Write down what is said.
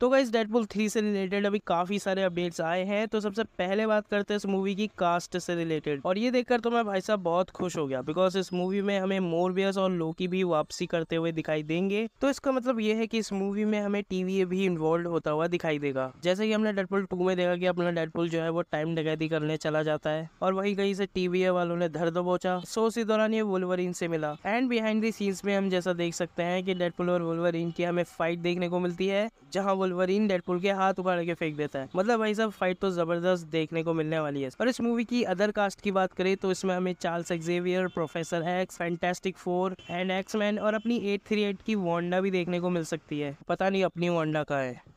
तो guys Deadpool three से related अभी काफ़ी सारे अपडेट्स आए हैं तो सबसे पहले बात करते हैं इस मूवी की कास्ट से रिलेटेड और ये देखकर तो मैं भाई साहब बहुत खुश हो गया बिकॉज इस मूवी में हमें मोरबियस और लोकी भी वापसी करते हुए दिखाई देंगे तो इसका मतलब ये है कि इस मूवी में हमें टीवी भी इन्वॉल्व होता हुआ दिखाई देगा जैसे कि हमने डेडपुल टू में देखा की अपना डेडपुल जो है वो टाइम डगैदी करने चला जाता है और वही कहीं से टीवी वालों ने धर दबोचा सो इसी दौरान ये वोलवरिन से मिला एंड बिहाइंड दी सीन्स में हम जैसा देख सकते हैं कि डेडपुल और वोलवर की हमें फाइट देखने को मिलती है जहाँ वो वुल्वरीन डेडपुल के हाथ उखाड़ के फेंक देता है मतलब भाई साहब फाइट तो जबरदस्त देखने को मिलने वाली है और इस मूवी की अदर कास्ट की बात करें तो इसमें हमें Charles Xavier professor X fantastic four and X-Men और अपनी एट की वॉन्डा भी देखने को मिल सकती है पता नहीं अपनी वॉन्डा का है